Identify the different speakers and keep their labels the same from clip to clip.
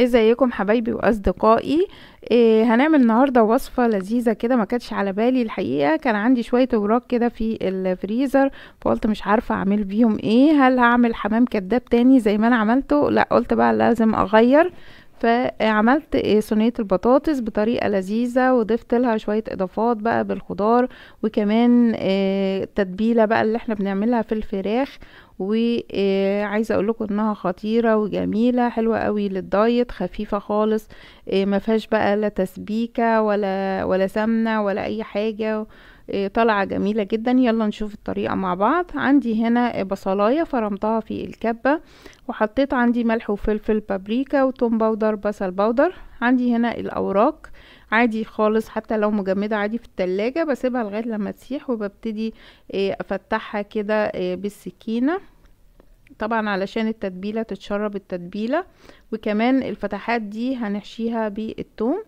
Speaker 1: ازيكم حبايبي واصدقائي إيه هنعمل النهارده وصفه لذيذه كده ما كانتش على بالي الحقيقه كان عندي شويه اوراق كده في الفريزر فقلت مش عارفه اعمل بيهم ايه هل هعمل حمام كداب تاني زي ما انا عملته لا قلت بقى لازم اغير فعملت إيه؟ صينيه البطاطس بطريقه لذيذه وضفت لها شويه اضافات بقى بالخضار وكمان التتبيله آه، بقى اللي احنا بنعملها في الفراخ وعايزه آه، اقول لكم انها خطيره وجميله حلوه قوي للدايت خفيفه خالص آه، ما فيهاش بقى لا تسبيكه ولا ولا سمنه ولا اي حاجه آه، طالعة جميلة جدا يلا نشوف الطريقة مع بعض عندي هنا بصلاية فرمتها في الكبة وحطيت عندي ملح وفلفل بابريكا وتوم باودر بصل باودر عندي هنا الأوراق عادي خالص حتى لو مجمدة عادي في التلاجة بسيبها لغاية لما تسيح وببتدي آه، افتحها كده آه، بالسكينة طبعا علشان التتبيلة تتشرب التتبيلة وكمان الفتحات دي هنحشيها بالتوم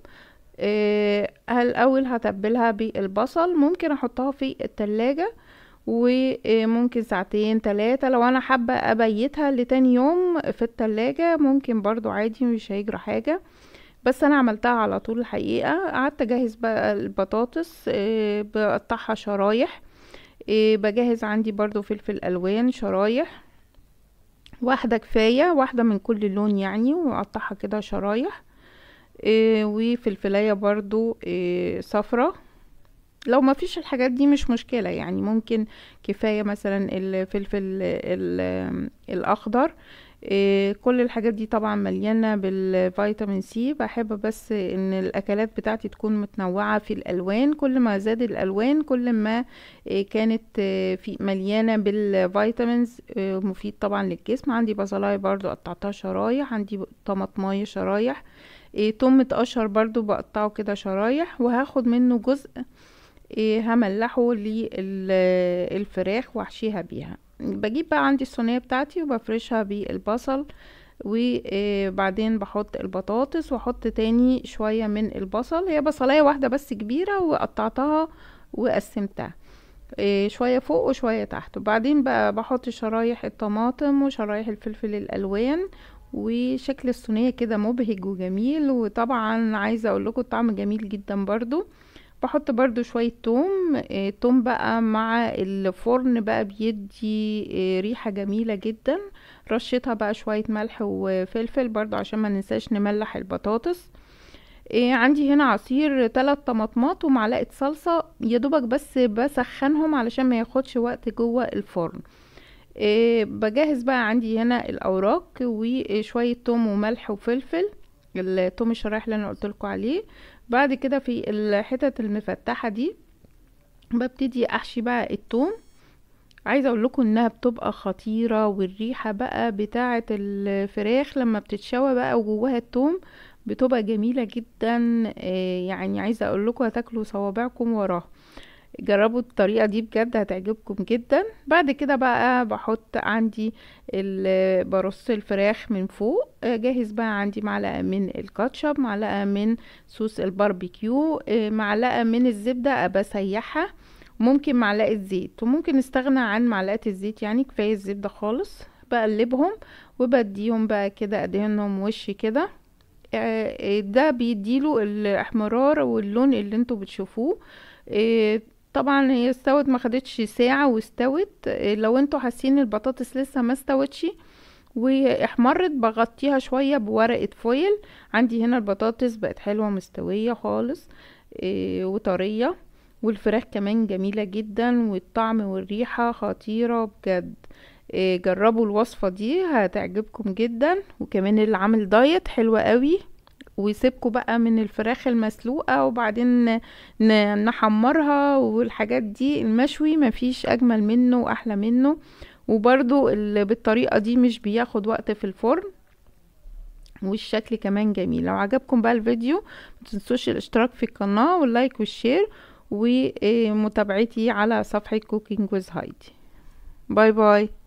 Speaker 1: الاول هتبلها بالبصل ممكن احطها في التلاجة وممكن ساعتين ثلاثة لو انا حابة ابيتها لتاني يوم في التلاجة ممكن برضو عادي مش هيجرى حاجة بس انا عملتها على طول الحقيقة قعدت اجهز بقى البطاطس آه، بقطعها شرايح آه، بجهز عندي برضو فلفل الوان شرايح واحدة كفاية واحدة من كل لون يعني وقطعها كده شرايح إيه وفلفلاية برضو إيه صفرة لو ما فيش الحاجات دي مش مشكلة يعني ممكن كفاية مثلا الفلفل الأخضر آه، كل الحاجات دي طبعا مليانه بالفيتامين سي بحب بس ان الاكلات بتاعتي تكون متنوعه في الالوان كل ما زاد الالوان كل ما آه، كانت آه، في مليانه بالفيتامينز مفيد طبعا للجسم عندي بصلايه برضو قطعتها شرايح عندي طماطمايه شرايح توم متقشر برضو بقطعه كده شرايح وهاخد منه جزء هملحه للفراخ واحشيها بيها بجيب بقى عندي الصينيه بتاعتي وبفرشها بالبصل وبعدين بحط البطاطس واحط تاني شويه من البصل هي بصلايه واحده بس كبيره وقطعتها وقسمتها إيه، شويه فوق وشويه تحت وبعدين بقى بحط شرايح الطماطم وشرايح الفلفل الالوان وشكل الصينيه كده مبهج وجميل وطبعا عايزه اقول لكم الطعم جميل جدا برضو بحط برضو شوية توم آه، توم بقى مع الفرن بقى بيدي آه، ريحة جميلة جدا رشيتها بقى شوية ملح وفلفل برضو عشان ما ننساش نملح البطاطس آه، عندي هنا عصير ثلاث طماطمات ومعلقة صلصة يدوبك بس بسخنهم علشان ما ياخدش وقت جوه الفرن بجهز بقى عندي هنا الاوراق وشوية توم وملح وفلفل التوم الشرايح اللي انا قلت لكم عليه بعد كده في الحتت المفتحه دي ببتدي احشي بقى التوم عايزه اقول لكم انها بتبقى خطيره والريحه بقى بتاعه الفراخ لما بتتشوى بقى وجواها التوم بتبقى جميله جدا آه، يعني عايزه اقول لكم هتاكلوا صوابعكم وراها جربوا الطريقة دي بجد هتعجبكم جدا بعد كده بقى بحط عندي برص الفراخ من فوق جاهز بقى عندي معلقة من الكاتشب معلقة من صوص الباربيكيو معلقة من الزبدة بسيحها ممكن معلقة زيت وممكن استغنى عن معلقة الزيت يعني كفاية الزبدة خالص بقلبهم وبديهم بقى كده ادهنهم وش كده آه، ده بيديله الاحمرار واللون اللي انتوا بتشوفوه آه، طبعا هي استوت ما خدتش ساعة واستوت لو انتوا حاسين البطاطس لسه ما استوتش واحمرت بغطيها شوية بورقة فويل عندي هنا البطاطس بقت حلوة مستوية خالص إيه، وطرية والفراخ كمان جميلة جدا والطعم والريحة خطيرة بجد إيه، جربوا الوصفة دي هتعجبكم جدا وكمان اللي عامل دايت حلوة قوي ويسيبكوا بقى من الفراخ المسلوقة وبعدين نحمرها والحاجات دي المشوي مفيش اجمل منه واحلى منه وبرضو بالطريقة دي مش بياخد وقت في الفرن والشكل كمان جميل لو عجبكم بقى الفيديو متنسوش الاشتراك في القناة واللايك والشير ومتابعتي على صفحة كوكينج ويز هايدي باي باي